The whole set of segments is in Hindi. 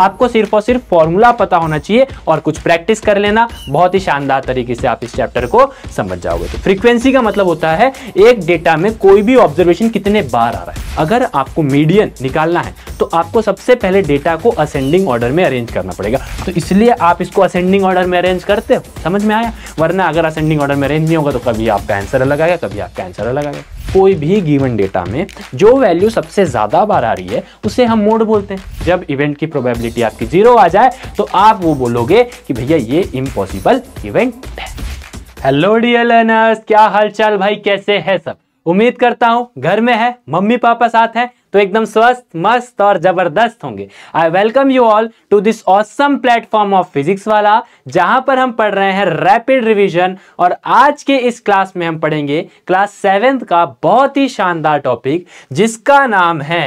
आपको सिर्फ और सिर्फ फॉर्मूला पता होना चाहिए और कुछ प्रैक्टिस कर लेना बहुत ही शानदार तरीके से आप इस चैप्टर को समझ जाओगे तो फ्रीक्वेंसी का मतलब होता है एक डेटा में कोई भी ऑब्जर्वेशन कितने बार आ रहा है अगर आपको मीडियन निकालना है तो आपको सबसे पहले डेटा को असेंडिंग ऑर्डर में अरेंज करना पड़ेगा तो इसलिए आप इसको असेंडिंग ऑर्डर में अरेंज करते हो समझ में आया वरना अगर असेंडिंग ऑर्डर में अरेंज नहीं होगा तो कभी आपका आंसर अलग आएगा कभी आपका आंसर अलग आएगा कोई भी गिवन डेटा में जो वैल्यू सबसे ज़्यादा बार आ रही है उसे हम मोड बोलते हैं जब इवेंट की प्रोबेबिलिटी आपकी जीरो आ जाए तो आप वो बोलोगे कि भैया ये इम्पॉसिबल इवेंट है हेलो डियर लर्नर्स क्या हालचाल भाई कैसे है सब उम्मीद करता हूँ घर में है मम्मी पापा साथ हैं तो एकदम स्वस्थ मस्त और जबरदस्त होंगे I welcome you all to this awesome platform of physics वाला जहां पर हम पढ़ रहे हैं रैपिड रिवीजन और आज के इस क्लास में हम पढ़ेंगे क्लास सेवेंथ का बहुत ही शानदार टॉपिक जिसका नाम है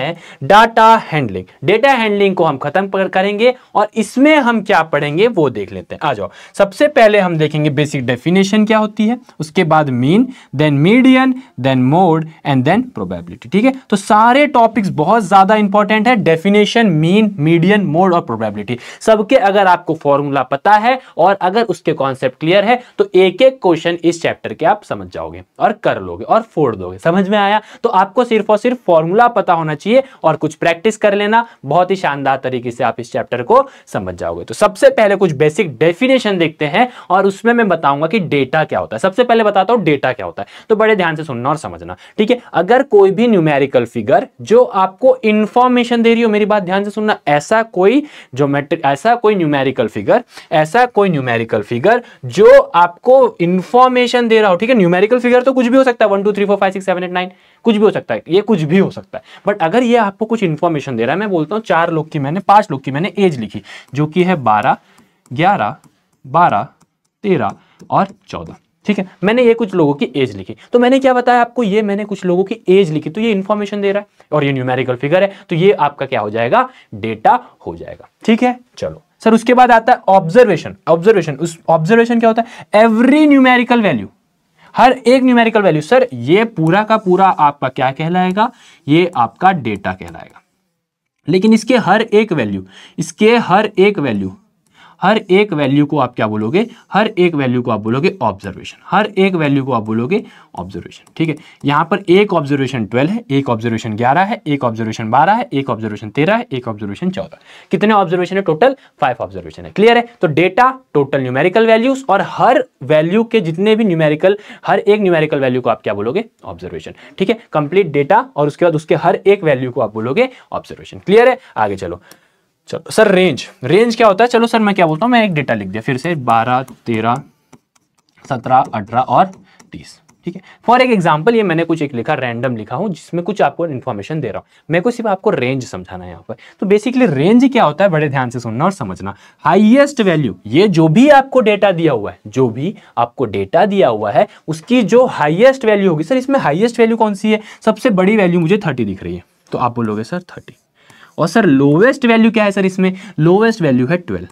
डाटा हैंडलिंग डेटा हैंडलिंग को हम खत्म करेंगे और इसमें हम क्या पढ़ेंगे वो देख लेते हैं आ जाओ सबसे पहले हम देखेंगे बेसिक डेफिनेशन क्या होती है उसके बाद mean then median then mode and then probability ठीक है तो सारे टॉपिक टॉपिक्स बहुत ज़्यादा इंपॉर्टेंट है डेफिनेशन मीन मीडियन मोड और प्रोबेबिलिटी सबके अगर आपको फॉर्मूला पता है और अगर उसके कॉन्सेप्ट क्लियर है तो एक एक क्वेश्चन इस चैप्टर के आप समझ जाओगे और कर लोगे और फोड़ दोगे समझ में आया तो आपको सिर्फ और सिर्फ फॉर्मूला पता होना चाहिए और कुछ प्रैक्टिस कर लेना बहुत ही शानदार तरीके से आप इस चैप्टर को समझ जाओगे तो सबसे पहले कुछ बेसिक डेफिनेशन देखते हैं और उसमें मैं बताऊंगा कि डेटा क्या होता है सबसे पहले बताता हूं डेटा क्या होता है तो बड़े ध्यान से सुनना और समझना ठीक है अगर कोई भी न्यूमेरिकल फिगर जो आपको इंफॉर्मेशन दे रही हो मेरी बात ध्यान से सुनना ऐसा कोई ज्योमेट्रिक ऐसा कोई न्यूमेरिकल फिगर ऐसा कोई न्यूमेरिकल फिगर जो आपको इंफॉर्मेशन दे रहा हो ठीक है न्यूमेरिकल फिगर तो कुछ भी हो सकता है one two three four five six seven eight nine कुछ भी हो सकता है ये कुछ भी हो सकता है बट अगर ये आपको कुछ इंफॉर्मेशन दे रहा है मैं बोलता हूँ चार लोग की मैंने पांच लोग की मैंने एज लिखी जो कि है बारह ग्यारह बारह तेरह और चौदह ठीक है मैंने ये कुछ लोगों की एज लिखी तो मैंने क्या बताया आपको ये मैंने कुछ लोगों की एज लिखी तो ये इन्फॉर्मेशन दे रहा है और ये न्यूमेरिकल फिगर है तो ये आपका क्या हो जाएगा डेटा हो जाएगा ठीक है चलो सर उसके बाद आता है ऑब्जर्वेशन ऑब्जर्वेशन उस ऑब्जर्वेशन क्या होता है एवरी न्यूमेरिकल वैल्यू हर एक न्यूमेरिकल वैल्यू सर ये पूरा का पूरा आपका क्या कहलाएगा ये आपका डेटा कहलाएगा लेकिन इसके हर एक वैल्यू इसके हर एक वैल्यू हर एक वैल्यू को आप क्या बोलोगे हर एक वैल्यू को आप बोलोगे ऑब्जर्वेशन हर एक वैल्यू को आप बोलोगे ऑब्जर्वेशन ठीक है यहाँ पर एक ऑब्जर्वेशन ट्वेल्व है एक ऑब्जर्वेशन ग्यारह है एक ऑब्जर्वेशन बारह है एक ऑब्जर्वेशन तेरह है एक ऑब्जर्वेशन चौदह कितने ऑब्जर्वेशन है टोटल फाइव ऑब्जर्वेशन है क्लियर है तो डेटा टोटल न्यूमेरिकल वैल्यूज और हर वैल्यू के जितने भी न्यूमेरिकल हर एक न्यूमेरिकल वैल्यू को आप क्या बोलोगे ऑब्जर्वेशन ठीक है कंप्लीट डेटा और उसके बाद उसके हर एक वैल्यू को आप बोलोगे ऑब्जर्वेशन क्लियर है आगे चलो चलो सर रेंज रेंज क्या होता है चलो सर मैं क्या बोलता हूँ मैं एक डेटा लिख दिया फिर से बारह तेरह सत्रह अठारह और तीस ठीक है फॉर एक एग्जाम्पल ये मैंने कुछ एक लिखा रैंडम लिखा हूँ जिसमें कुछ आपको इन्फॉर्मेशन दे रहा हूँ मैं को सिर्फ आपको रेंज समझाना है यहाँ पर तो बेसिकली रेंज क्या होता है बड़े ध्यान से सुनना और समझना हाइएस्ट वैल्यू ये जो भी आपको डेटा दिया हुआ है जो भी आपको डेटा दिया हुआ है उसकी जो हाइएस्ट वैल्यू होगी सर इसमें हाइएस्ट वैल्यू कौन सी है सबसे बड़ी वैल्यू मुझे थर्टी दिख रही है तो आप बोलोगे सर थर्टी और सर लोवेस्ट वैल्यू क्या है सर इसमें लोवेस्ट वैल्यू है ट्वेल्व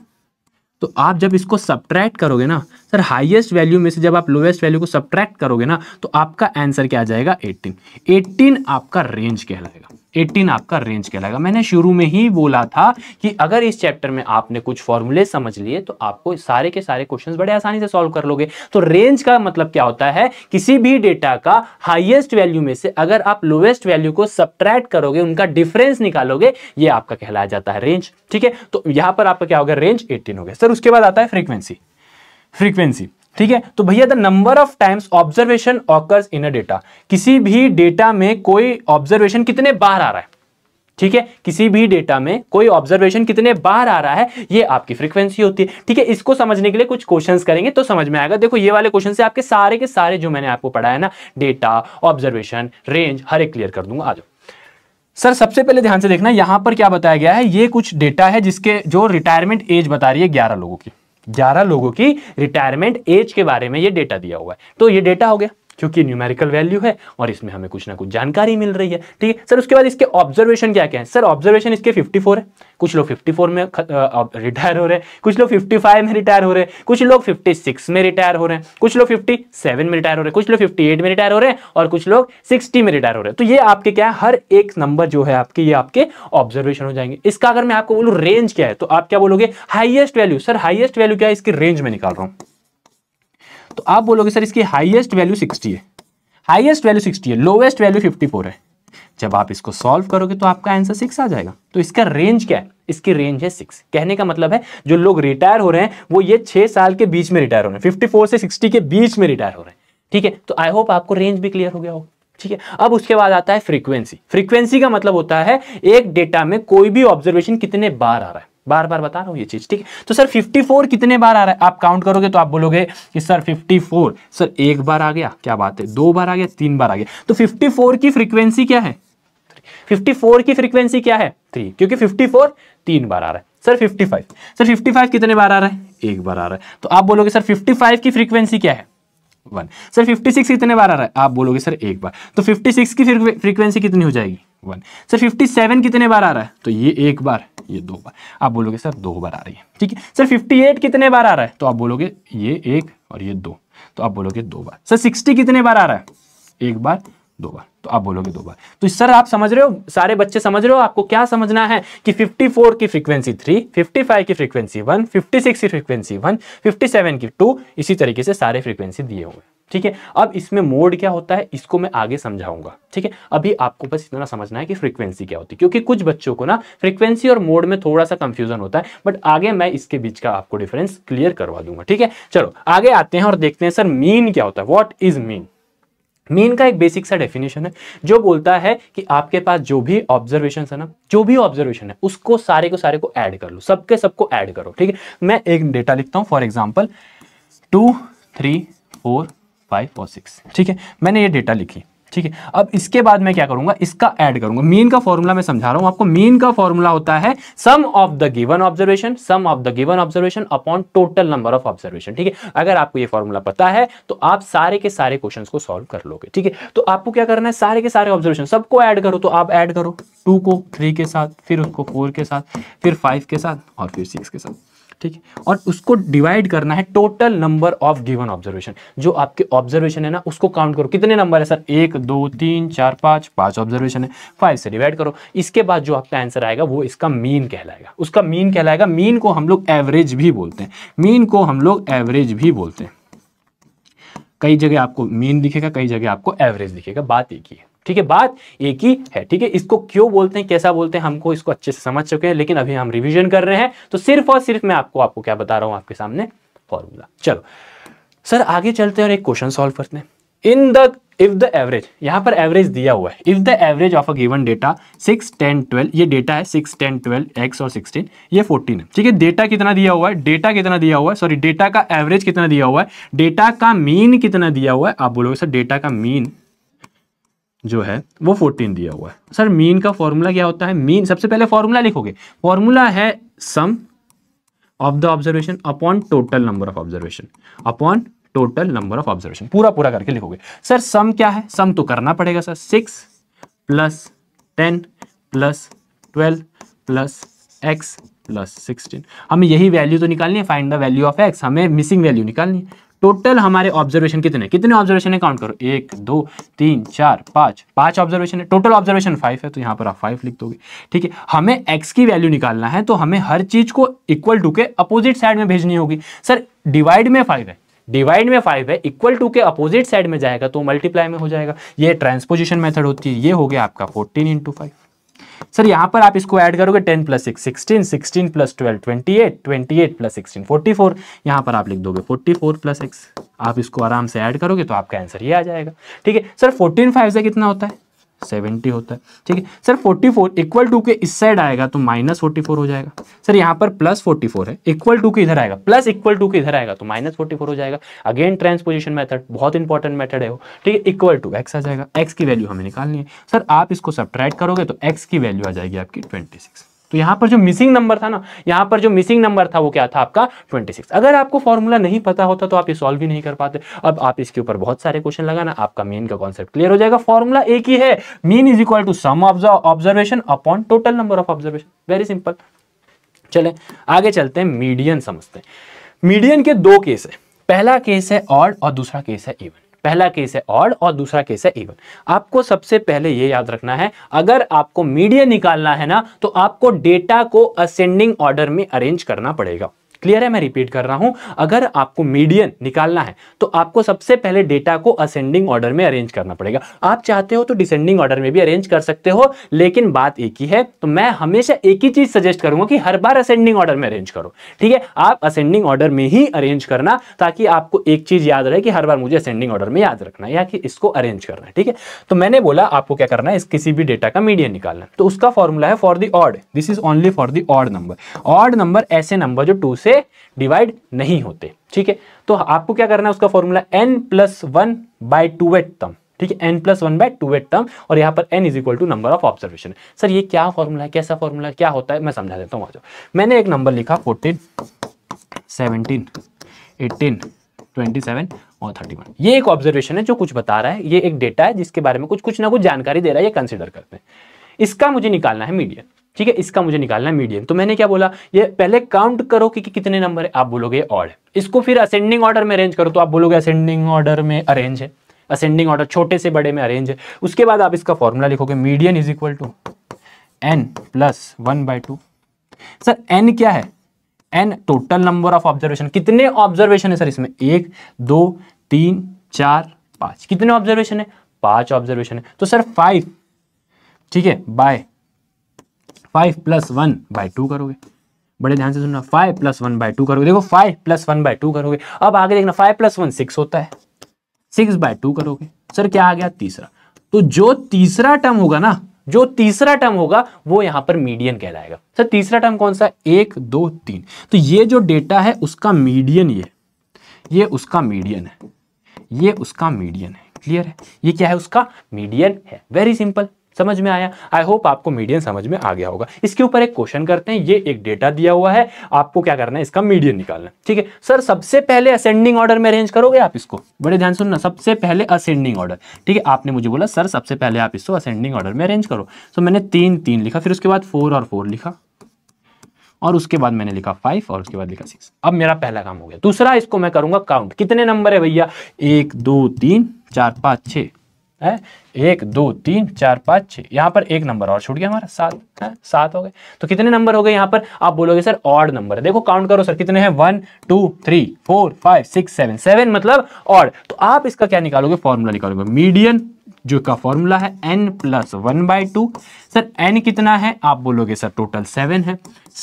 तो आप जब इसको सब्ट्रैक्ट करोगे ना सर हाईएस्ट वैल्यू में से जब आप लोवेस्ट वैल्यू को सब्ट्रैक्ट करोगे ना तो आपका आंसर क्या आ जाएगा 18 18 आपका रेंज कहलाएगा 18 आपका रेंज कहलाएगा मैंने शुरू में ही बोला था कि अगर इस चैप्टर में आपने कुछ फॉर्मूले समझ लिए तो आपको सारे के सारे क्वेश्चंस बड़े आसानी से सॉल्व कर लोगे तो रेंज का मतलब क्या होता है किसी भी डेटा का हाईएस्ट वैल्यू में से अगर आप लोएस्ट वैल्यू को सब्ट्रैक्ट करोगे उनका डिफरेंस निकालोगे ये आपका कहलाया जाता है रेंज ठीक है तो यहां पर आपका क्या होगा रेंज एट्टीन हो गया सर उसके बाद आता है फ्रीक्वेंसी फ्रीक्वेंसी ठीक है तो भैया the number of times observation occurs in a data किसी भी डेटा में कोई ऑब्जर्वेशन कितने बार आ रहा है ठीक है किसी भी डेटा में कोई ऑब्जर्वेशन कितने बार आ रहा है ये आपकी फ्रीक्वेंसी होती है ठीक है इसको समझने के लिए कुछ क्वेश्चंस करेंगे तो समझ में आएगा देखो ये वाले क्वेश्चन से आपके सारे के सारे जो मैंने आपको पढ़ाया ना डेटा ऑब्जर्वेशन रेंज हर एक क्लियर कर दूंगा आ जाओ सर सबसे पहले ध्यान से देखना यहां पर क्या बताया गया है ये कुछ डेटा है जिसके जो रिटायरमेंट एज बता रही है ग्यारह लोगों की ग्यारह लोगों की रिटायरमेंट एज के बारे में ये डेटा दिया हुआ है तो ये डेटा हो गया क्योंकि न्यूमेरिकल वैल्यू है और इसमें हमें कुछ ना कुछ जानकारी मिल रही है ठीक है सर उसके बाद इसके ऑब्जर्वेशन क्या क्या है सर ऑब्जर्वेशन इसके 54 है कुछ लोग 54 में रिटायर हो रहे हैं कुछ लोग 55 में रिटायर हो रहे हैं कुछ लोग 56 में रिटायर हो रहे हैं कुछ लोग 57 में रिटायर हो रहे हैं कुछ लोग 58 में रिटायर हो रहे हैं और कुछ लोग 60 में रिटायर हो रहे हैं तो ये आपके क्या है हर एक नंबर जो है आपके ये आपके ऑब्जर्वेशन हो जाएंगे इसका अगर मैं आपको बोलूँ रेंज क्या है तो आप क्या बोलोगे highest value sir highest value क्या है इसकी रेंज में निकाल रहा हूँ तो आप बोलोगे सर इसकी हाईएस्ट वैल्यू 60 है हाईएस्ट वैल्यू 60 है लोएस्ट वैल्यू 54 है जब आप इसको सॉल्व करोगे तो आपका आंसर सिक्स आ जाएगा तो इसका रेंज क्या है इसकी रेंज है सिक्स कहने का मतलब है जो लोग रिटायर हो रहे हैं वो ये छह साल के बीच में रिटायर हो रहे हैं फिफ्टी फोर से सिक्सटी के बीच में रिटायर हो रहे हैं ठीक है तो आई होप आपको रेंज भी क्लियर हो गया होगा ठीक है अब उसके बाद आता है फ्रीक्वेंसी फ्रीक्वेंसी का मतलब होता है एक डेटा में कोई भी ऑब्जर्वेशन कितने बार आ रहा है बार बार बता रहा हूँ ये चीज़ ठीक है तो सर 54 कितने बार आ रहा है आप काउंट करोगे तो आप बोलोगे कि सर 54 सर एक बार आ गया क्या बात है दो बार आ गया तीन बार आ गया तो 54 की फ्रीक्वेंसी क्या है 54 की फ्रीक्वेंसी क्या है थ्री क्योंकि 54 तीन बार आ रहा है सर 55 सर 55 कितने बार आ रहा है एक बार आ रहा है तो आप बोलोगे सर फाइव की फ्रीक्वेंसी क्या है वन सर 56 कितने बार आ रहा है आप बोलोगे सर एक बार तो सिक्स की फ्रीक्वेंसी कितनी हो जाएगी वन सर फिफ्टी सेवन कितने बार आ रहा है तो ये एक बार ये दो बार आप बोलोगे सर दो बार आ रही है ठीक है सर फिफ्टी एट कितने बार आ रहा है तो आप बोलोगे ये एक और ये दो तो आप बोलोगे दो बार सर सिक्सटी कितने बार आ रहा है एक बार दो बार तो आप बोलोगे दो बार तो सर आप समझ रहे हो सारे बच्चे समझ रहे हो आपको क्या समझना है कि 54 की फ्रीक्वेंसी 3, 55 की फ्रीक्वेंसी 1, 56 की फ्रीक्वेंसी 1, 57 की 2 इसी तरीके से सारे फ्रीक्वेंसी दिए हुए हैं ठीक है अब इसमें मोड क्या होता है इसको मैं आगे समझाऊंगा ठीक है अभी आपको बस इतना समझना है कि फ्रीक्वेंसी क्या होती है क्योंकि कुछ बच्चों को ना फ्रीक्वेंसी और मोड में थोड़ा सा कंफ्यूजन होता है बट आगे मैं इसके बीच का आपको डिफरेंस क्लियर करवा दूंगा ठीक है चलो आगे आते हैं और देखते हैं सर मीन क्या होता है वॉट इज मीन मीन का एक बेसिक सा डेफिनेशन है जो बोलता है कि आपके पास जो भी ऑब्जर्वेशन है ना जो भी ऑब्जर्वेशन है उसको सारे को सारे को ऐड कर लो सबके सबको ऐड करो ठीक है मैं एक डेटा लिखता हूँ for example two three four five और सिक्स ठीक है मैंने ये डेटा लिखी ठीक है अब इसके बाद मैं क्या करूंगा इसका ऐड करूंगा मीन का फॉर्मूला मैं समझा रहा हूं आपको मीन का फॉर्मूला होता है sum of the given observation sum of the given observation upon total number of observation ठीक है अगर आपको ये फॉर्मूला पता है तो आप सारे के सारे क्वेश्चन को सॉल्व कर लोगे ठीक है तो आपको क्या करना है सारे के सारे ऑब्जर्वेशन सबको ऐड करो तो आप ऐड करो टू को थ्री के साथ फिर उसको फोर के साथ फिर फाइव के साथ और फिर सिक्स के साथ ठीक है और उसको डिवाइड करना है total number of given observation जो आपके ऑब्जर्वेशन है ना उसको काउंट करो कितने नंबर है सर एक दो तीन चार पांच पांच ऑब्जर्वेशन है फाइव से डिवाइड करो इसके बाद जो आपका आंसर आएगा वो इसका मीन कहलाएगा उसका मीन कहलाएगा मीन को हम लोग एवरेज भी बोलते हैं मीन को हम लोग एवरेज भी बोलते हैं कई जगह आपको मीन दिखेगा कई जगह आपको एवरेज दिखेगा बात एक ही है ठीक है बात एक ही है ठीक है इसको क्यों बोलते हैं कैसा बोलते हैं हमको इसको अच्छे से समझ चुके हैं लेकिन अभी हम रिविजन कर रहे हैं तो सिर्फ और सिर्फ मैं आपको आपको क्या बता रहा हूं आपके सामने फॉर्मूला चलो सर आगे चलते हैं और एक क्वेश्चन सॉल्व करते हैं in the if the average यहां पर एवरेज दिया हुआ है if the average of a given data six ten twelve ये डेटा है सिक्स टेन ट्वेल्व एक्स और सिक्सटीन ये फोर्टीन है ठीक है डेटा कितना दिया हुआ है डेटा कितना दिया हुआ है सॉरी डेटा का एवरेज कितना दिया हुआ है डेटा का मीन कितना दिया हुआ है आप बोलोगे सर डेटा का मीन जो है वो फोर्टीन दिया हुआ है सर मीन का फॉर्मूला क्या होता है मीन सबसे पहले फॉर्मूला लिखोगे फॉर्मूला है sum of the observation upon total number of observation upon total number of observation पूरा पूरा करके लिखोगे सर सम क्या है सम तो करना पड़ेगा sir six plus ten plus twelve plus x plus sixteen हमें यही वैल्यू तो निकालनी है find the value of x हमें मिसिंग वैल्यू निकालनी है टोटल हमारे ऑब्जर्वेशन कितने कितने ऑब्जर्वेशन है काउंट करो एक दो तीन चार पाँच पाँच ऑब्जर्वेशन है टोटल ऑब्जर्वेशन फाइव है तो यहाँ पर आप फाइव लिख दोगे ठीक है हमें एक्स की वैल्यू निकालना है तो हमें हर चीज़ को इक्वल टू के अपोजिट साइड में भेजनी होगी सर डिवाइड में फाइव है डिवाइड में फाइव है इक्वल टू के अपोजिट साइड में जाएगा तो मल्टीप्लाई में हो जाएगा ये ट्रांसपोजिशन मेथड होती है ये हो गया आपका फोर्टीन इंटू फाइव सर यहाँ पर आप इसको ऐड करोगे ten plus six sixteen sixteen plus twelve twenty eight twenty eight plus sixteen forty four यहाँ पर आप लिख दोगे फोर्टी फोर प्लस एक्स आप इसको आराम से ऐड करोगे तो आपका आंसर ये आ जाएगा ठीक है सर फोर्टीन फाइव से कितना होता है सेवेंटी होता है ठीक है sir forty four equal to के इस साइड आएगा तो माइनस फोर्टी फोर हो जाएगा सर यहाँ पर प्लस फोर्टी फोर है इक्वल टू के इधर आएगा प्लस इक्वल टू के इधर आएगा तो माइनस फोर्टी फोर हो जाएगा अगेन ट्रांसपोजिशन मेथड बहुत इंपॉर्टेंट मेथड है वो ठीक है इक्वल टू एक्स आ जाएगा एक्स की वैल्यू हमें निकालनी है सर आप इसको सब करोगे तो एक्स की वैल्यू आ जाएगी आपकी ट्वेंटी सिक्स तो यहां पर जो मिसिंग नंबर था ना यहां पर जो मिसिंग नंबर था वो क्या था आपका 26 अगर आपको फॉर्मूला नहीं पता होता तो आप ये सॉल्व भी नहीं कर पाते अब आप इसके ऊपर बहुत सारे क्वेश्चन लगाना आपका मीन का कॉन्सेप्ट क्लियर हो जाएगा फॉर्मूला एक ही है mean is equal to summation upon total number of observation very simple चले आगे चलते हैं मीडियन समझते हैं मीडियन के दो केस है पहला केस है ऑड और दूसरा केस है इवन पहला केस है ऑड और दूसरा केस है इवन आपको सबसे पहले ये याद रखना है अगर आपको मीडिया निकालना है ना तो आपको डेटा को असेंडिंग ऑर्डर में अरेंज करना पड़ेगा क्लियर है मैं रिपीट कर रहा हूं अगर आपको मीडियन निकालना है तो आपको सबसे पहले डेटा को असेंडिंग ऑर्डर में अरेंज करना पड़ेगा आप चाहते हो तो डिसेंडिंग ऑर्डर में भी अरेंज कर सकते हो लेकिन बात एक ही है तो मैं हमेशा एक ही चीज सजेस्ट करूंगा कि हर बार असेंडिंग ऑर्डर में अरेंज करो ठीक है आप असेंडिंग ऑर्डर में ही अरेंज करना ताकि आपको एक चीज याद रहे कि हर बार मुझे असेंडिंग ऑर्डर में याद रखना है या कि इसको अरेंज करना है ठीक है तो मैंने बोला आपको क्या करना है इस किसी भी डेटा का मीडियन निकालना तो उसका फॉर्मूला है for the odd this is only for the odd number odd number ऐसे नंबर जो टू से से डिवाइड नहीं होते ठीक है तो आपको क्या करना है उसका formula n plus one by two at term ठीक है n plus one by two at term और यहाँ पर n is equal to number of observation sir ये क्या फॉर्मूला है कैसा फॉर्मूला क्या होता है मैं समझा देता हूँ मैंने एक नंबर लिखा fourteen seventeen eighteen twenty seven और थर्टी वन ये एक ऑब्जर्वेशन है जो कुछ बता रहा है ये एक डेटा है जिसके बारे में कुछ कुछ ना कुछ जानकारी दे रहा है ये कंसिडर करते हैं इसका मुझे निकालना है मीडियन ठीक है इसका मुझे निकालना मीडियम तो मैंने क्या बोला ये पहले काउंट करो कि, कि कितने नंबर है आप बोलोगे ऑड इसको फिर असेंडिंग ऑर्डर में अरेंज करो तो आप बोलोगे असेंडिंग ऑर्डर में अरेंज है असेंडिंग ऑर्डर छोटे से बड़े में अरेंज है उसके बाद आप इसका फॉर्मूला लिखोगे medium is equal to n plus one by two sir n क्या है n total number of observation कितने ऑब्जर्वेशन है सर इसमें एक दो तीन चार पांच कितने ऑब्जर्वेशन है पांच ऑब्जर्वेशन है तो सर फाइव ठीक है by five plus one by two करोगे बड़े ध्यान से सुनना five plus one by two करोगे देखो five plus one by two करोगे अब आगे देखना फाइव प्लस वन सिक्स होता है सिक्स बाय टू करोगे सर क्या आ गया तीसरा तो जो तीसरा टर्म होगा ना जो तीसरा टर्म होगा वो यहां पर मीडियन कहलाएगा सर तीसरा टर्म कौन सा एक दो तीन तो ये जो डेटा है उसका मीडियन ये ये उसका मीडियन है ये उसका मीडियन है क्लियर है ये क्या है उसका मीडियन है वेरी सिंपल समझ में आया आई होप आपको मीडियन समझ में आ गया होगा इसके ऊपर एक क्वेश्चन करते हैं ये एक डेटा दिया हुआ है आपको क्या करना है इसका मीडियन निकालना ठीक है सर सबसे पहले असेंडिंग ऑर्डर में अरेंज करोगे आप इसको बड़े ध्यान सुनना सबसे पहले असेंडिंग ऑर्डर ठीक है आपने मुझे बोला सर सबसे पहले आप इसको असेंडिंग ऑर्डर में अरेंज करो सो मैंने तीन तीन लिखा फिर उसके बाद फोर और फोर लिखा और उसके बाद मैंने लिखा फाइव और उसके बाद लिखा सिक्स अब मेरा पहला काम हो गया दूसरा इसको मैं करूंगा काउंट कितने नंबर है भैया एक दो तीन चार पांच छह है एक दो तीन चार पाँच छः यहाँ पर एक नंबर और छूट गया हमारा सात है हाँ, सात हो गए तो कितने नंबर हो गए यहाँ पर आप बोलोगे सर ऑड नंबर देखो काउंट करो सर कितने हैं one two three four five six seven seven मतलब ऑड तो आप इसका क्या निकालोगे फॉर्मूला निकालोगे मीडियन जो का फॉर्मूला है n plus one by two sir n कितना है आप बोलोगे सर टोटल सेवन है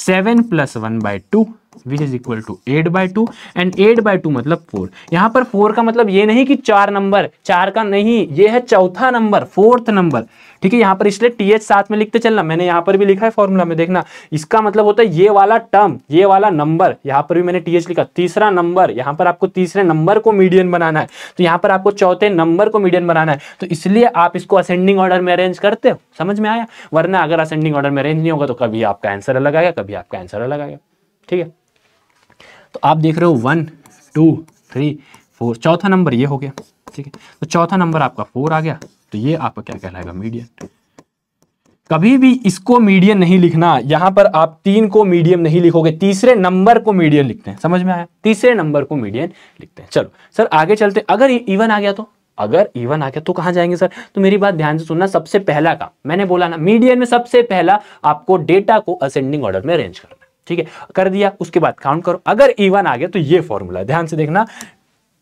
seven plus one by two which is equal to eight by two and eight by two मतलब फोर यहाँ पर फोर का मतलब ये नहीं कि चार नंबर चार का नहीं ये है चौथा नंबर फोर्थ नंबर ठीक है यहाँ पर इसलिए टी एच साथ में लिखते चलना मैंने यहाँ पर भी लिखा है फॉर्मूला में देखना इसका मतलब होता है ये वाला टर्म ये वाला नंबर यहाँ पर भी मैंने टी एच लिखा तीसरा नंबर यहाँ पर आपको तीसरे नंबर को मीडियन बनाना है तो यहाँ पर आपको चौथे नंबर को मीडियन बनाना है तो इसलिए आप इसको असेंडिंग ऑर्डर में अरेंज करते हो समझ में आया वरना अगर असेंडिंग ऑर्डर में अरेंज नहीं होगा तो कभी आपका आंसर अलग आएगा कभी आपका आंसर अलग आएगा ठीक है तो आप देख रहे हो वन टू थ्री फोर चौथा नंबर ये हो गया ठीक है तो चौथा नंबर आपका फोर आ गया तो ये आपका क्या कहलाएगा मीडियम कभी भी इसको मीडियम नहीं लिखना यहां पर आप तीन को मीडियम नहीं लिखोगे तीसरे नंबर को मीडियम लिखते हैं समझ में आया तीसरे नंबर को मीडियम लिखते हैं चलो सर आगे चलते अगर इवन आ गया तो अगर इवन आ गया तो कहां जाएंगे सर तो मेरी बात ध्यान से सुनना सबसे पहला काम मैंने बोला ना मीडियम में सबसे पहला आपको डेटा को असेंडिंग ऑर्डर में अरेंज करना ठीक है कर दिया उसके बाद काउंट करो अगर इवन आ गया तो ये फॉर्मूला ध्यान से देखना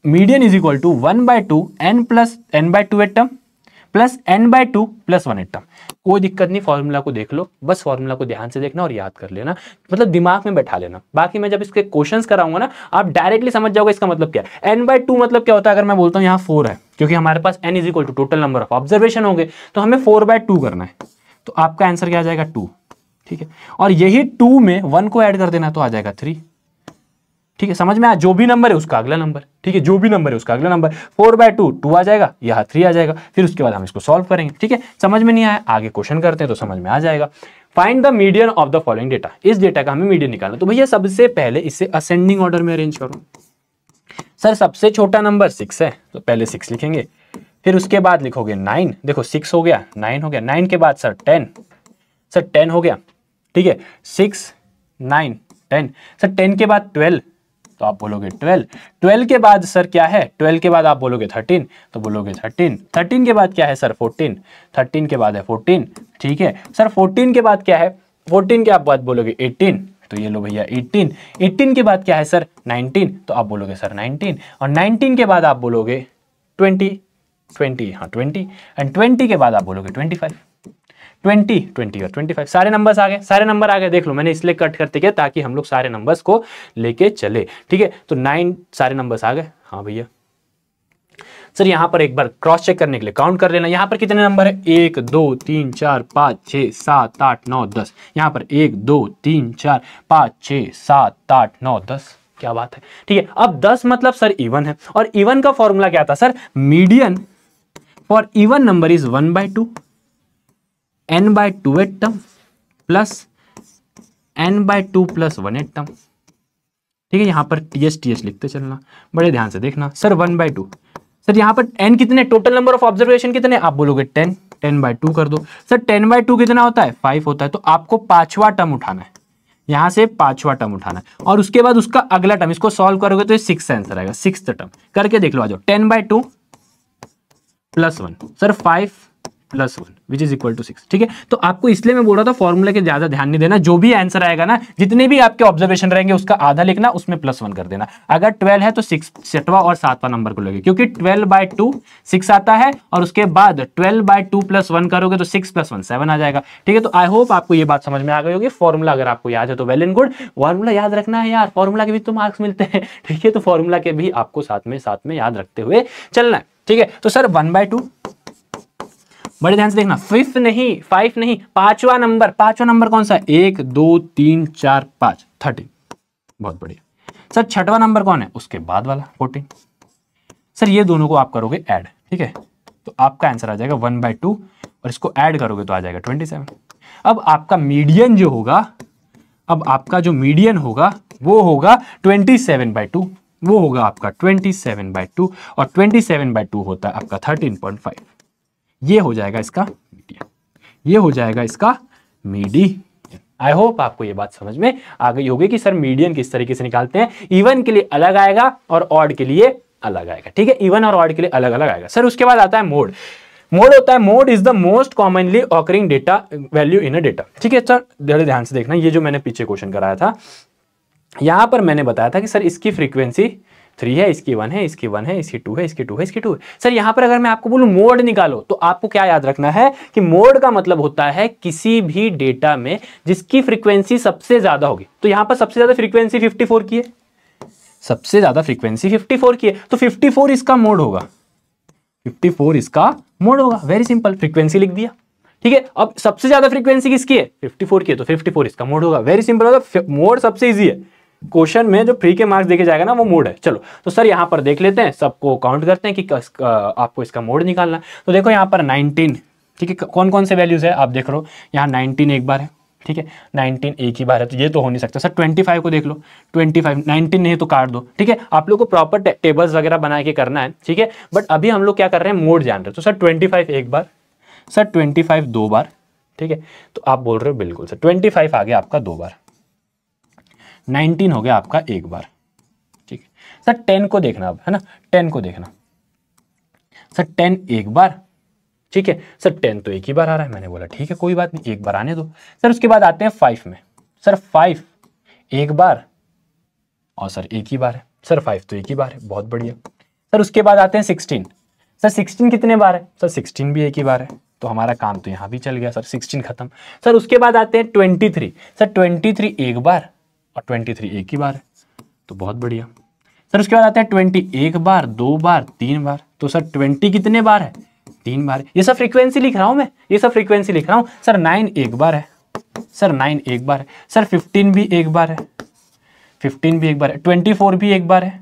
median is equal to one by two n plus n by two atom plus n by two plus one atom कोई दिक्कत नहीं फॉर्मूला को देख लो बस फॉर्मूला को ध्यान से देखना और याद कर लेना मतलब दिमाग में बैठा लेना बाकी मैं जब इसके क्वेश्चन कराऊंगा ना आप डायरेक्टली समझ जाओगे इसका मतलब क्या एन बाय टू मतलब क्या होता है अगर मैं बोलता हूँ यहाँ फोर है क्योंकि हमारे पास n is equal to total number of observation होंगे तो हमें फोर बाय टू करना है तो आपका आंसर क्या आ जाएगा टू ठीक है और यही टू में वन को ऐड कर देना तो आ जाएगा थ्री ठीक है समझ में आया जो भी नंबर है उसका अगला नंबर ठीक है जो भी नंबर है उसका अगला number four by two two आ जाएगा यहाँ थ्री आ जाएगा फिर उसके बाद हम इसको सॉल्व करेंगे ठीक है समझ में नहीं आया आगे क्वेश्चन करते हैं तो समझ में आ जाएगा find the median of the following data इस डेटा का हमें मीडियन निकालना तो भैया सबसे पहले इसे असेंडिंग ऑर्डर में अरेंज करूँ सर सबसे छोटा नंबर सिक्स है तो पहले सिक्स लिखेंगे फिर उसके बाद लिखोगे नाइन देखो सिक्स हो गया नाइन हो गया नाइन के बाद सर टेन सर टेन हो गया ठीक है six nine ten sir ten के बाद ट्वेल्व तो आप बोलोगे ट्वेल्व ट्वेल्व के बाद सर क्या है ट्वेल्व के बाद आप बोलोगे थर्टीन तो बोलोगे थर्टीन थर्टीन के बाद क्या है सर फोर्टीन थर्टीन के बाद है फोर्टीन ठीक है सर फोर्टीन के बाद क्या है फोर्टीन के आप बाद बोलोगे एटीन तो ये लो भैया 18 18 के बाद क्या है सर 19 तो आप बोलोगे सर 19 और 19 के बाद आप बोलोगे 20 20 हाँ 20 एंड 20 के बाद आप बोलोगे 25 ट्वेंटी ट्वेंटी और ट्वेंटी फाइव सारे नंबर्स आ गए सारे नंबर आ गए देख लो मैंने इसलिए कट करते गए ताकि हम लोग सारे नंबर्स को लेके चले ठीक है तो नाइन सारे नंबर्स आ गए हाँ भैया सर यहाँ पर एक बार क्रॉस चेक करने के लिए काउंट कर लेना यहाँ पर कितने नंबर है एक दो तीन चार पाँच छः सात आठ नौ दस यहाँ पर एक दो तीन चार पाँच छः सात आठ नौ दस क्या बात है ठीक है अब दस मतलब सर इवन है और इवन का फॉर्मूला क्या था sir median for even number is one by two n by two at term plus n by two plus one at term ठीक है यहाँ पर टी एस टी एस लिखते चलना बड़े ध्यान से देखना sir one by two sir यहां पर एन कितने टोटल नंबर ऑफ ऑब्जर्वेशन कितने आप बोलोगे टेन टेन बाय टू कर दो सर टेन बाय टू कितना होता है फाइव होता है तो आपको पांचवा टर्म उठाना है यहाँ से पांचवा टर्म उठाना है और उसके बाद उसका अगला टर्म इसको सॉल्व करोगे तो ये सिक्स आंसर आएगा सिक्स टर्म करके देख लो आ जाओ ten by two plus one sir five plus one which is equal to six ठीक है तो आपको इसलिए मैं बोल रहा था फॉर्मूला के ज्यादा ध्यान नहीं देना जो भी आंसर आएगा ना जितने भी आपके ऑब्जर्वेशन रहेंगे उसका आधा लिखना उसमें प्लस वन कर देना अगर ट्वेल्व है तो सिक्स सेटवा और सातवा नंबर को लगे क्योंकि ट्वेल्व बाय टू सिक्स आता है और उसके बाद twelve by two plus one करोगे तो सिक्स प्लस वन सेवन आ जाएगा ठीक है तो आई होप आपको ये बात समझ में आ गई होगी फॉर्मूला अगर आपको याद है तो वेल एंड गुड फॉर्मूला याद रखना है यार फॉर्मूला के भी तो मार्क्स मिलते हैं ठीक है तो फॉर्मूला के भी आपको साथ में साथ में याद रखते हुए चलना है ठीक है तो सर वन बाय टू बड़े ध्यान से देखना फिफ्थ नहीं फाइव नहीं पांचवा नंबर पांचवा नंबर कौन सा एक दो तीन चार पांच थर्टीन बहुत बढ़िया सर छठवा नंबर कौन है उसके बाद वाला फोर्टीन सर ये दोनों को आप करोगे ऐड ठीक है तो आपका आंसर आ जाएगा वन बाई टू और इसको ऐड करोगे तो आ जाएगा ट्वेंटी सेवन अब आपका मीडियन जो होगा अब आपका जो मीडियन होगा वो होगा ट्वेंटी सेवन बाई टू वो होगा आपका ट्वेंटी सेवन बाई टू और ट्वेंटी सेवन बाई टू होता है आपका थर्टीन पॉइंट फाइव ये हो जाएगा इसका मीडियन ये हो जाएगा इसका मीडी आई होप आपको ये बात समझ में आ गई होगी कि सर मीडियन किस तरीके से निकालते हैं इवन के लिए अलग आएगा और ऑड के लिए अलग आएगा ठीक है इवन और ऑड के लिए अलग अलग आएगा सर उसके बाद आता है मोड मोड होता है mode is the most commonly occurring data value in a data ठीक है सर धीरे ध्यान से देखना ये जो मैंने पीछे क्वेश्चन कराया था यहां पर मैंने बताया था कि सर इसकी फ्रीक्वेंसी थ्री है इसकी वन है इसकी वन है इसकी टू है इसकी टू है इसकी टू है सर यहाँ पर अगर मैं आपको बोलूँ मोड निकालो तो आपको क्या याद रखना है कि मोड का मतलब होता है किसी भी डेटा में जिसकी फ्रीक्वेंसी सबसे ज़्यादा होगी तो यहाँ पर सबसे ज़्यादा फ्रीक्वेंसी फिफ्टी की है सबसे ज़्यादा फ्रीक्वेंसी फिफ्टी की है तो फिफ्टी इसका मोड होगा फिफ्टी इसका मोड होगा वेरी सिंपल फ्रीक्वेंसी लिख दिया ठीक है अब सबसे ज्यादा फ्रीक्वेंसी किसकी है 54 की है तो 54 इसका मोड होगा वेरी सिंपल होगा मोड सबसे इजी है क्वेश्चन में जो फ्री के मार्क्स देखे जाएगा ना वो मोड है चलो तो सर यहाँ पर देख लेते हैं सबको काउंट करते हैं कि कस, आ, आपको इसका मोड निकालना है तो देखो यहाँ पर नाइनटीन ठीक है कौन कौन से वैल्यूज़ है आप देख रहे हो यहाँ नाइनटीन एक बार है ठीक है नाइनटीन एक ही बार है तो ये तो हो नहीं सकता सर ट्वेंटी फाइव को देख लो ट्वेंटी फाइव नाइनटीन नहीं तो काट दो ठीक है आप लोग को प्रॉपर टेबल्स वगैरह बना के करना है ठीक है बट अभी हम लोग क्या कर रहे हैं मोड जान रहे तो सर ट्वेंटी फाइव एक बार सर ट्वेंटी फाइव दो बार ठीक है तो आप बोल रहे हो बिल्कुल सर ट्वेंटी फाइव आ गया आपका दो बार नाइनटीन हो गया आपका एक बार ठीक है सर टेन को देखना अब है ना टेन को देखना सर टेन एक बार ठीक है सर टेन तो एक ही बार आ रहा है मैंने बोला ठीक है कोई बात नहीं एक बार आने दो सर उसके बाद आते हैं फाइव में सर फाइव एक बार और सर एक ही बार है सर फाइव तो एक ही बार है बहुत बढ़िया सर उसके बाद आते हैं सिक्सटीन सर सिक्सटीन कितने बार है सर सिक्सटीन भी एक ही बार है तो हमारा काम तो यहाँ भी चल गया सर सिक्सटीन खत्म सर उसके बाद आते हैं twenty three sir twenty three एक बार और ट्वेंटी थ्री एक ही बार है तो बहुत बढ़िया सर उसके बाद आता है ट्वेंटी एक बार दो बार तीन बार तो सर ट्वेंटी कितने बार है तीन बार ये सब फ्रीक्वेंसी लिख रहा हूँ मैं ये सब फ्रीक्वेंसी लिख रहा हूँ सर नाइन एक बार है सर नाइन एक बार है सर फिफ्टीन भी एक बार है फिफ्टीन भी एक बार है ट्वेंटी फोर भी एक बार है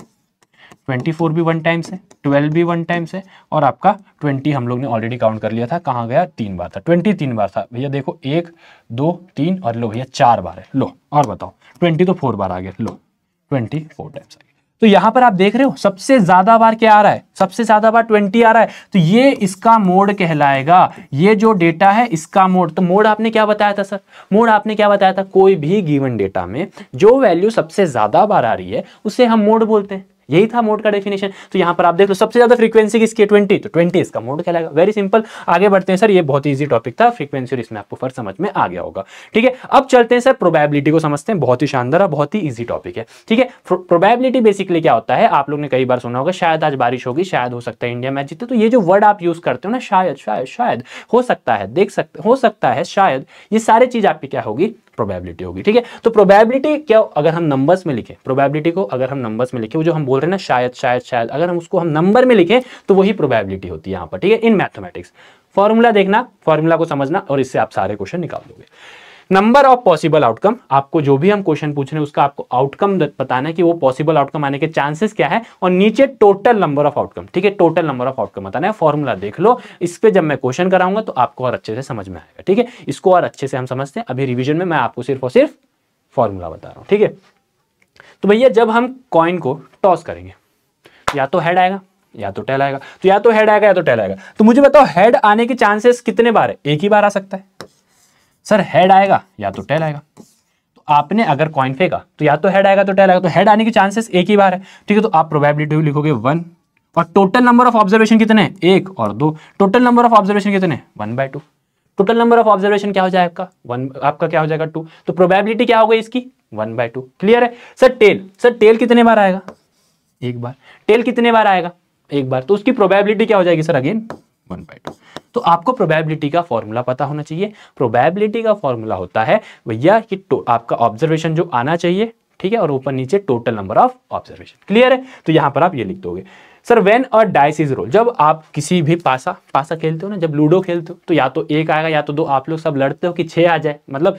ट्वेंटी फोर भी वन टाइम्स है ट्वेल्व भी वन टाइम्स है और आपका ट्वेंटी हम लोग ने ऑलरेडी काउंट कर लिया था कहाँ गया तीन बार था ट्वेंटी तीन बार था भैया देखो एक दो तीन और लो भैया चार बार है लो और बताओ ट्वेंटी तो फोर बार आ गया लो ट्वेंटी फोर टाइम्स आ गया तो यहां पर आप देख रहे हो सबसे ज्यादा बार क्या आ रहा है सबसे ज्यादा बार ट्वेंटी आ रहा है तो ये इसका मोड कहलाएगा ये जो डेटा है इसका मोड तो मोड आपने क्या बताया था सर मोड आपने क्या बताया था कोई भी गिवन डेटा में जो वैल्यू सबसे ज्यादा बार आ रही है उसे हम मोड बोलते हैं यही था मोड का डेफिनेशन तो यहाँ पर आप देख लो सबसे ज्यादा फ्रीक्वेंसी किसकी ट्वेंटी तो ट्वेंटी इसका मोड कहलाएगा वेरी सिंपल आगे बढ़ते हैं सर ये बहुत ईजी टॉपिक था फ्रीक्वेंसी और इसमें आपको फर्क समझ में आ गया होगा ठीक है अब चलते हैं सर प्रोबेबिलिटी को समझते हैं बहुत ही शानदार और बहुत ही ईजी टॉपिक है ठीक है प्रोबेबिलिटी बेसिकली क्या होता है आप लोग ने कई बार सुना होगा शायद आज बारिश होगी शायद हो सकता है इंडिया मैच जीते तो ये जो वर्ड आप यूज करते हो ना शायद शायद शायद हो सकता है देख सकते हो सकता है शायद ये सारी चीज आपकी क्या होगी प्रोबेबिलिटी होगी ठीक है तो प्रोबेबिलिटी क्या अगर हम नंबर्स में लिखें प्रोबेबिलिटी को अगर हम नंबर्स में लिखें वो जो हम बोल रहे हैं ना शायद शायद शायद अगर हम उसको हम नंबर में लिखें तो वही प्रोबेबिलिटी होती है यहाँ पर ठीक है इन मैथमेटिक्स फॉर्मूला देखना फॉर्मूला को समझना और इससे आप सारे क्वेश्चन निकाल दोगे नंबर ऑफ पॉसिबल आउटकम आपको जो भी हम क्वेश्चन पूछ रहे हैं उसका आपको आउटकम बताना है कि वो पॉसिबल आउटकम आने के चांसेस क्या है और नीचे टोटल नंबर ऑफ आउटकम ठीक है टोटल नंबर ऑफ आउटकम बताना है फॉर्मूला देख लो इस पर जब मैं क्वेश्चन कराऊंगा तो आपको और अच्छे से समझ में आएगा ठीक है इसको और अच्छे से हम समझते हैं अभी रिविजन में मैं आपको सिर्फ और सिर्फ फॉर्मूला बता रहा हूँ ठीक है तो भैया जब हम कॉइन को टॉस करेंगे या तो हेड आएगा या तो टेल आएगा तो या तो हेड आएगा या तो टेल आएगा तो मुझे बताओ हेड आने के चांसेस कितने बार है एक ही बार आ सकता है सर हेड आएगा या तो टेल आएगा तो आपने अगर कॉइन फेंका तो या तो हेड आएगा तो टेल आएगा तो हेड आने के चांसेस एक ही बार है ठीक है तो आप प्रोबेबिलिटी लिखोगे वन और टोटल नंबर ऑफ ऑब्जर्वेशन कितने हैं एक और दो टोटल नंबर ऑफ ऑब्जर्वेशन कितने one by two total number of observation क्या हो जाएगा आपका वन आपका क्या हो जाएगा टू तो प्रोबेबिलिटी क्या होगी इसकी वन बाय टू क्लियर है सर टेल सर टेल कितने बार आएगा एक बार टेल कितने बार आएगा एक बार तो उसकी प्रोबेबिलिटी क्या हो जाएगी sir again one by two तो आपको प्रोबेबिलिटी का फॉर्मूला पता होना चाहिए प्रोबेबिलिटी का फॉर्मूला होता है भैया कि आपका ऑब्जर्वेशन जो आना चाहिए ठीक है और ऊपर नीचे total number of observation clear है तो यहां पर आप ये लिख दोगे sir when a dice is roll जब आप किसी भी पासा पासा खेलते हो ना जब लूडो खेलते हो तो या तो एक आएगा या तो दो आप लोग सब लड़ते हो कि छह आ जाए मतलब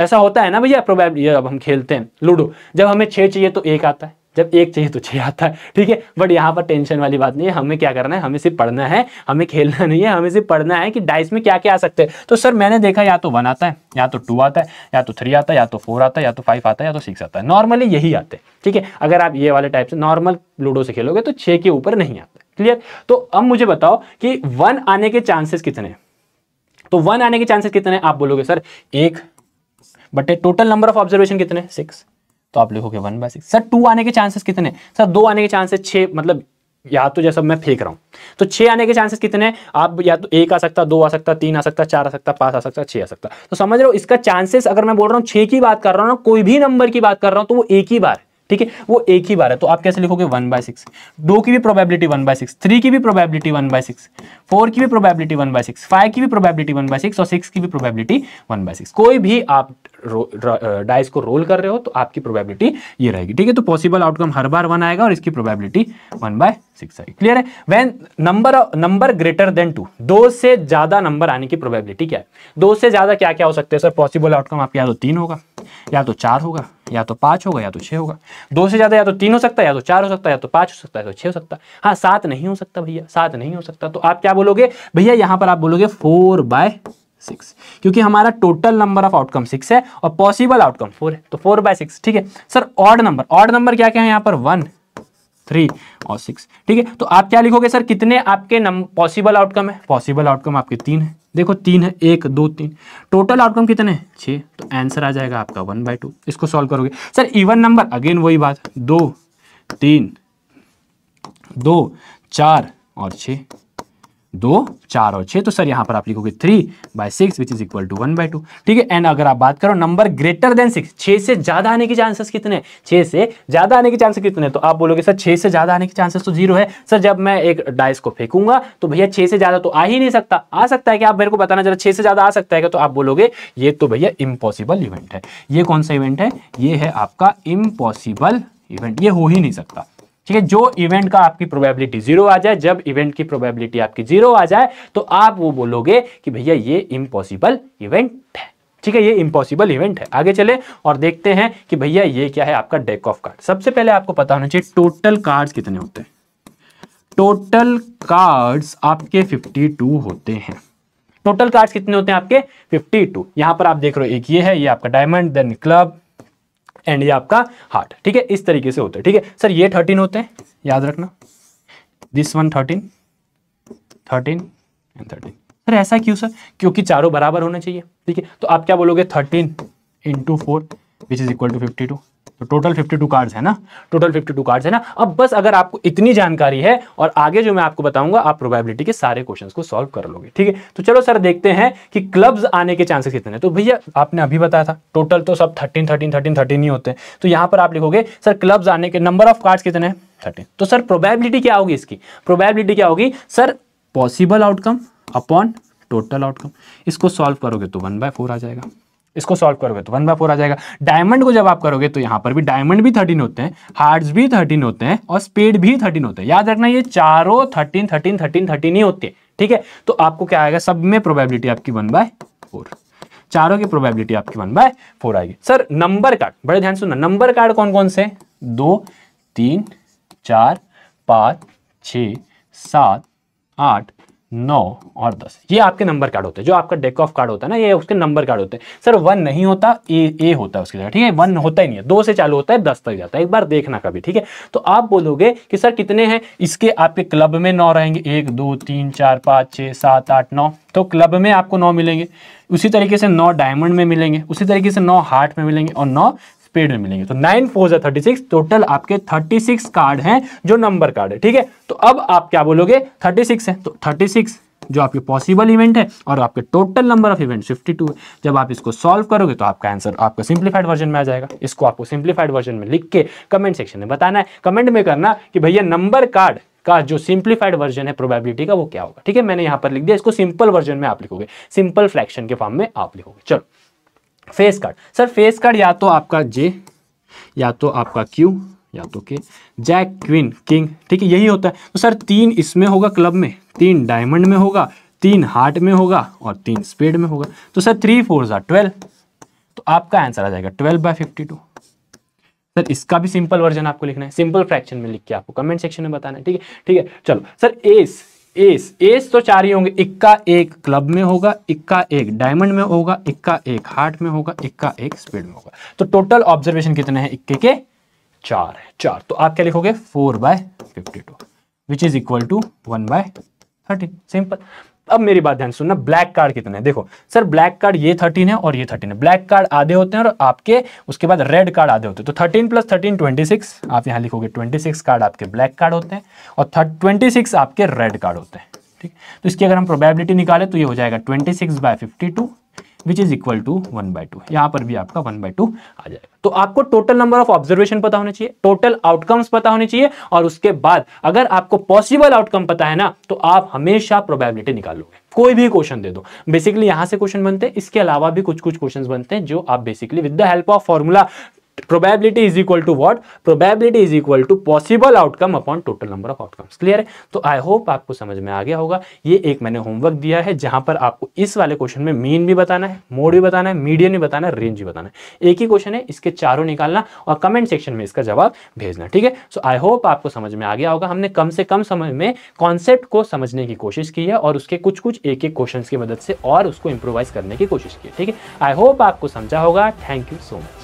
ऐसा होता है ना भैया प्रोबेबिलिटी अब हम खेलते हैं लूडो जब हमें छह चाहिए तो एक आता है जब एक चाहिए तो छह आता है ठीक है बट यहाँ पर टेंशन वाली बात नहीं है हमें क्या करना है हमें सिर्फ पढ़ना है हमें खेलना नहीं है हमें सिर्फ पढ़ना है कि डाइस में क्या क्या आ सकते हैं तो सर मैंने देखा या तो वन आता है या तो टू आता है या तो थ्री आता है या तो फोर आता है या तो फाइव आता है या तो सिक्स आता है नॉर्मली यही आते हैं ठीक है अगर आप ये वाले टाइप से नॉर्मल लूडो से खेलोगे तो छः के ऊपर नहीं आता क्लियर तो अब मुझे बताओ कि वन आने के चांसेस कितने तो वन आने के चांसेस कितने आप बोलोगे सर एक बटे टोटल नंबर ऑफ ऑब्जर्वेशन कितने सिक्स तो आप लिखोगे one by six sir two आने के चांसेस कितने सर दो आने के चांसेस छः मतलब या तो जैसा मैं फेंक रहा हूँ तो छः आने के चांसेस कितने आप या तो एक आ सकता दो आ सकता तीन आ सकता चार आ सकता पाँच आ सकता छः आ सकता तो समझ रहे हो इसका चांसेस अगर मैं बोल रहा हूँ छः की बात कर रहा हूँ कोई भी नंबर की बात कर रहा हूँ तो वो एक ही बार ठीक है वो एक ही बार है तो आप कैसे लिखोगे वन बाय सिक्स दो की भी probability one by six three की भी probability one by six four की भी probability one by six five की भी प्रोबेबिलिटी वन बाय सिक्स और सिक्स की भी प्रोबेबिलिटी वन बाय सिक्स कोई भी आप डाइस को रोल कर रहे हो तो आपकी प्रोबेबिलिटी ये रहेगी ठीक है तो पॉसिबल आउटकम हर बार वन आएगा और इसकी प्रोबेबिलिटी वन बाय सिक्स आएगी क्लियर है when number number greater than two दो से ज़्यादा नंबर आने की प्रोबेबिलिटी क्या है दो से ज़्यादा क्या क्या हो सकते हैं सर पॉसिबल आउटकम आपके या तो तीन होगा या तो चार होगा या तो पांच होगा या तो छह होगा दो से ज़्यादा या तो तीन हो सकता है या तो चार हो सकता है या तो पांच हो सकता है या तो छह हो सकता है हाँ सात नहीं हो सकता भैया सात नहीं हो सकता तो आप क्या बोलोगे भैया यहां पर आप बोलोगे फोर बाय सिक्स क्योंकि हमारा total number of outcome six है और पॉसिबल आउटकम फोर है तो फोर बाय सिक्स ठीक है sir odd number odd number क्या क्या है यहाँ पर वन थ्री और सिक्स ठीक है तो आप क्या लिखोगे सर कितने आपके पॉसिबल आउटकम है पॉसिबल आउटकम आपके तीन है देखो तीन है एक दो तीन टोटल आउटकम कितने हैं छः तो आंसर आ जाएगा आपका वन बाई टू इसको सॉल्व करोगे सर इवन नंबर अगेन वही बात दो तीन दो चार और छः दो चार और छः तो सर यहाँ पर आप लिखोगे three by six which is equal to one by two ठीक है एंड अगर आप बात करो नंबर ग्रेटर देन सिक्स छः से ज़्यादा आने के चांसेस कितने छः से ज़्यादा आने के चांसेस कितने तो आप बोलोगे सर छः से ज़्यादा आने के चांसेस तो जीरो है सर जब मैं एक डाइस को फेंकूंगा तो भैया छः से ज़्यादा तो आ ही नहीं सकता आ सकता है कि आप मेरे को बताना जरा छः से ज़्यादा आ सकता है तो आप बोलोगे ये तो भैया इम्पॉसिबल इवेंट है ये कौन सा इवेंट है ये है आपका इम्पॉसिबल इवेंट ये हो ही नहीं सकता ठीक है जो इवेंट का आपकी प्रोबेबिलिटी जीरो आ जाए जब इवेंट की प्रोबेबिलिटी आपकी जीरो आ जाए तो आप वो बोलोगे कि भैया ये इम्पॉसिबल इवेंट है ठीक है ये इम्पॉसिबल इवेंट है आगे चले और देखते हैं कि भैया ये क्या है आपका डेक ऑफ कार्ड सबसे पहले आपको पता होना चाहिए टोटल कार्ड कितने होते हैं टोटल कार्ड्स आपके 52 होते हैं टोटल कार्ड्स कितने होते हैं आपके 52 टू यहां पर आप देख रहे हो एक ये है ये आपका डायमंड देन क्लब एंड ये आपका हार्ट ठीक है इस तरीके से होता है ठीक है सर ये थर्टीन होते हैं याद रखना this one thirteen thirteen and thirteen sir ऐसा क्यों सर क्योंकि चारों बराबर होना चाहिए ठीक है तो आप क्या बोलोगे thirteen into four which is equal to fifty two total total 52 cards है ना टोटल 52 कार्ड्स है ना अब बस अगर आपको इतनी जानकारी है और आगे जो मैं आपको बताऊंगा आप प्रोबेबिलिटी के सारे क्वेश्चन को सॉल्व कर लोगे ठीक है तो चलो सर देखते हैं कि क्लब्स आने के चांसेस कितने तो भैया आपने अभी बताया था टोटल तो सब थर्टीन थर्टीन थर्टीन थर्टीन ही होते हैं तो यहां पर आप लिखोगे सर क्लब्स आने के नंबर ऑफ कार्ड्स कितने थर्टीन तो सर प्रोबेबिलिटी क्या होगी इसकी प्रोबेबिलिटी क्या होगी sir possible outcome upon total outcome इसको सॉल्व करोगे तो वन बाय फोर आ जाएगा इसको सॉल्व करोगे तो वन बाय फोर आ जाएगा डायमंड को जब आप करोगे तो यहाँ पर भी डायमंड भी थर्टीन होते हैं हार्ट्स भी थर्टीन होते हैं और स्पेड भी थर्टीन होते हैं याद रखना ये चारों थर्टीन थर्टीन थर्टीन थर्टीन ही होते हैं ठीक है तो आपको क्या आएगा सब में प्रोबेबिलिटी आपकी वन बाय फोर चारों की प्रोबेबिलिटी आपकी वन बाय फोर आएगी सर नंबर कार्ड बड़े ध्यान सुनना नंबर कार्ड कौन कौन से दो तीन चार पाँच छ सात आठ नौ और दस ये आपके नंबर कार्ड होते हैं जो आपका डेक ऑफ कार्ड होता है ना ये उसके नंबर कार्ड होते हैं सर वन नहीं होता ए ए होता है उसके जगह ठीक है वन होता ही नहीं है दो से चालू होता है दस तक जाता है एक बार देखना कभी ठीक है तो आप बोलोगे कि सर कितने हैं इसके आपके क्लब में नौ रहेंगे एक दो तीन चार पाँच छः सात आठ नौ तो क्लब में आपको नौ मिलेंगे उसी तरीके से नौ डायमंड में मिलेंगे उसी तरीके से नौ हार्ट में मिलेंगे और नौ स्पीड में मिलेंगे तो नाइन फोर या थर्टी सिक्स टोटल आपके थर्टी सिक्स कार्ड हैं जो नंबर कार्ड है ठीक है तो अब आप क्या बोलोगे थर्टी सिक्स है तो थर्टी सिक्स जो आपके पॉसिबल इवेंट है और आपके टोटल नंबर ऑफ इवेंट 52 है जब आप इसको सॉल्व करोगे तो आपका आंसर आपका सिंप्लीफाइड वर्जन में आ जाएगा इसको आपको सिंप्लीफाइड वर्जन में लिख के कमेंट सेक्शन में बताना है कमेंट में करना कि भैया नंबर कार्ड का जो सिंप्लीफाइड वर्जन है प्रोबेबिलिटी का वो क्या होगा ठीक है मैंने यहां पर लिख दिया इसको सिंपल वर्जन में आप लिखोगे सिंपल फ्रैक्शन के फॉर्म में आप लिखोगे चलो face card sir face card या तो आपका जे या तो आपका क्यू या तो के जैक क्वीन किंग ठीक है यही होता है तो सर तीन इसमें होगा क्लब में तीन डायमंड में होगा तीन हार्ट में होगा और तीन स्पेड में होगा तो सर थ्री फोर जार ट्वेल्व तो आपका आंसर आ जाएगा twelve by fifty two sir इसका भी सिंपल वर्जन आपको लिखना है सिंपल फ्रैक्शन में लिख के आपको कमेंट सेक्शन में बताना है ठीक है ठीक है चलो सर एस एस एस तो चार ही होंगे इक्का एक क्लब में होगा इक्का एक डायमंड में होगा इक्का एक हार्ट में होगा इक्का एक स्पीड में होगा तो टोटल ऑब्जर्वेशन कितने हैं इक्के के चार है चार तो आप क्या लिखोगे four by fifty two which is equal to one by thirteen simple अब मेरी बात ध्यान सुनना ब्लैक कार्ड कितने देखो सर ब्लैक कार्ड ये थर्टीन है और ये थर्टीन है ब्लैक कार्ड आधे होते हैं और आपके उसके बाद रेड कार्ड आधे होते हैं तो thirteen plus thirteen twenty six आप यहाँ लिखोगे ट्वेंटी सिक्स कार्ड आपके ब्लैक कार्ड होते हैं और ट्वेंटी सिक्स आपके रेड कार्ड होते हैं ठीक तो इसकी अगर हम प्रोबेबिलिटी निकाले तो ये हो जाएगा twenty six by fifty two which is equal to one by two यहां पर भी आपका वन बाय टू आ जाएगा तो आपको टोटल नंबर ऑफ ऑब्जर्वेशन पता होने चाहिए टोटल आउटकम्स पता होने चाहिए और उसके बाद अगर आपको पॉसिबल आउटकम पता है ना तो आप हमेशा प्रोबेबिलिटी निकालोगे कोई भी क्वेश्चन दे दो बेसिकली यहां से क्वेश्चन बनते हैं इसके अलावा भी कुछ कुछ क्वेश्चन बनते हैं जो आप basically with the help of formula probability is equal to what probability is equal to possible outcome upon total number of outcomes clear है तो आई होप आपको समझ में आ गया होगा ये एक मैंने होमवर्क दिया है जहां पर आपको इस वाले क्वेश्चन में मीन भी बताना है मोड भी बताना है मीडियम भी बताना है रेंज भी बताना है एक ही क्वेश्चन है इसके चारों निकालना और कमेंट सेक्शन में इसका जवाब भेजना ठीक है सो आई होप आपको समझ में आ गया होगा हमने कम से कम समय में कॉन्सेप्ट को समझने की कोशिश की है और उसके कुछ कुछ एक एक क्वेश्चन की मदद से और उसको इम्प्रोवाइज करने की कोशिश की ठीक है आई होप आपको समझा होगा थैंक यू सो मच